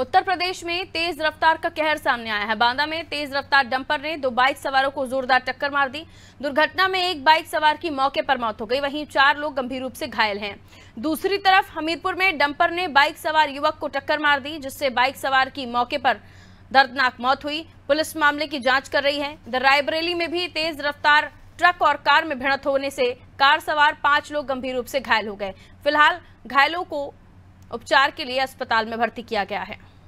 उत्तर प्रदेश में तेज रफ्तार का कहर सामने आया है बांदा में तेज रफ्तार डंपर ने दो बाइक सवारों को जोरदार टक्कर मार दी दुर्घटना में एक बाइक सवार की मौके पर मौत हो गई वहीं चार लोग गंभीर रूप से घायल हैं दूसरी तरफ हमीरपुर में डंपर ने बाइक सवार युवक को टक्कर मार दी जिससे बाइक सवार की मौके पर दर्दनाक मौत हुई पुलिस मामले की जाँच कर रही है द रायबरेली में भी तेज रफ्तार ट्रक और कार में भिड़त होने से कार सवार पांच लोग गंभीर रूप से घायल हो गए फिलहाल घायलों को उपचार के लिए अस्पताल में भर्ती किया गया है